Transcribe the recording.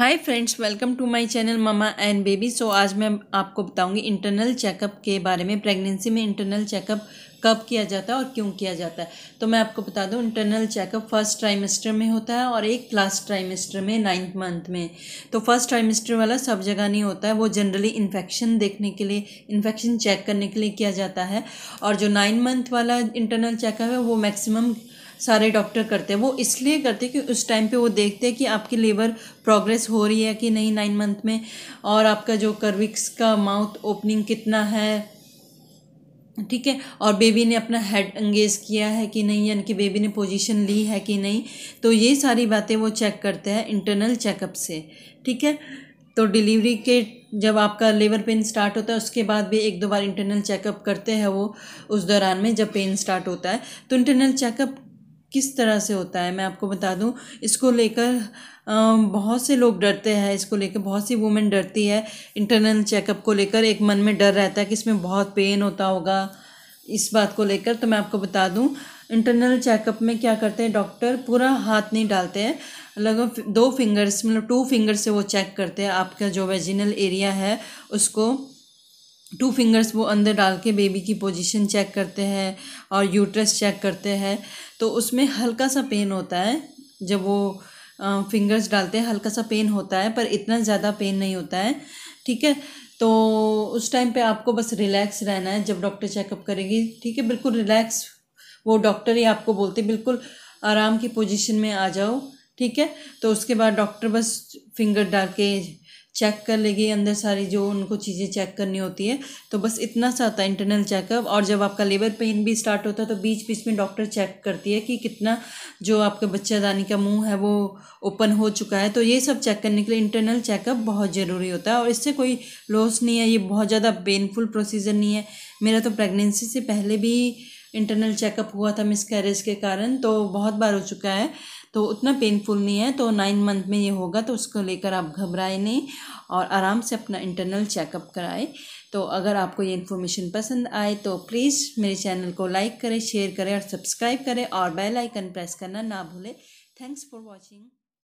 hi friends welcome to my channel mama and baby so आज मैं आपको बताऊंगी इंटरनल चेकअप के बारे में प्रेगनेंसी में इंटरनल चेकअप कब किया जाता है और क्यों किया जाता है तो मैं आपको बता दूं इंटरनल चेकअप फर्स्ट ट्राइमेस्टर में होता है और एक लास्ट ट्राइमेस्टर में नाइन्थ मंथ में तो फर्स्ट ट्राइमेस्टर वाला सब जगह नहीं होता है वो जनरली इन्फेक्शन देखने के लिए इन्फेक्शन चेक करने के लिए किया जाता है और जो नाइन मंथ वाला इंटरनल चेकअप है वो मैक्सिमम सारे डॉक्टर करते हैं वो इसलिए करते हैं कि उस टाइम पे वो देखते हैं कि आपकी लेबर प्रोग्रेस हो रही है कि नहीं नाइन मंथ में और आपका जो कर्विक्स का माउथ ओपनिंग कितना है ठीक है और बेबी ने अपना हेड एंगेज किया है कि नहीं यानी कि बेबी ने पोजीशन ली है कि नहीं तो ये सारी बातें वो चेक करते हैं इंटरनल चेकअप से ठीक है तो डिलीवरी के जब आपका लेबर पेन स्टार्ट होता है उसके बाद भी एक दो बार इंटरनल चेकअप करते हैं वो उस दौरान में जब पेन स्टार्ट होता है तो इंटरनल चेकअप किस तरह से होता है मैं आपको बता दूं इसको लेकर बहुत से लोग डरते हैं इसको लेकर बहुत सी वुमेन डरती है इंटरनल चेकअप को लेकर एक मन में डर रहता है कि इसमें बहुत पेन होता होगा इस बात को लेकर तो मैं आपको बता दूं इंटरनल चेकअप में क्या करते हैं डॉक्टर पूरा हाथ नहीं डालते हैं लगभग दो फिंगर्स मतलब टू फिंगर से वो चेक करते हैं आपका जो वेजिनल एरिया है उसको टू फिंगर्स वो अंदर डाल के बेबी की पोजीशन चेक करते हैं और यूट्रस चेक करते हैं तो उसमें हल्का सा पेन होता है जब वो फिंगर्स डालते हैं हल्का सा पेन होता है पर इतना ज़्यादा पेन नहीं होता है ठीक है तो उस टाइम पे आपको बस रिलैक्स रहना है जब डॉक्टर चेकअप करेगी ठीक है बिल्कुल रिलैक्स वो डॉक्टर ही आपको बोलते बिल्कुल आराम की पोजिशन में आ जाओ ठीक है तो उसके बाद डॉक्टर बस फिंगर डाल के चेक कर लेगी अंदर सारी जो उनको चीज़ें चेक करनी होती है तो बस इतना सा आता है इंटरनल चेकअप और जब आपका लेबर पेन भी स्टार्ट होता है तो बीच बीच में डॉक्टर चेक करती है कि कितना जो आपके दानी का मुंह है वो ओपन हो चुका है तो ये सब चेक करने के लिए इंटरनल चेकअप बहुत ज़रूरी होता है और इससे कोई लॉस नहीं है ये बहुत ज़्यादा पेनफुल प्रोसीजर नहीं है मेरा तो प्रेगनेंसी से पहले भी इंटरनल चेकअप हुआ था मिस कैरेज के कारण तो बहुत बार हो चुका है तो उतना पेनफुल नहीं है तो नाइन मंथ में ये होगा तो उसको लेकर आप घबराए नहीं और आराम से अपना इंटरनल चेकअप कराए तो अगर आपको ये इन्फॉर्मेशन पसंद आए तो प्लीज़ मेरे चैनल को लाइक करें शेयर करें और सब्सक्राइब करें और बेल आइकन प्रेस करना ना भूलें थैंक्स फॉर वॉचिंग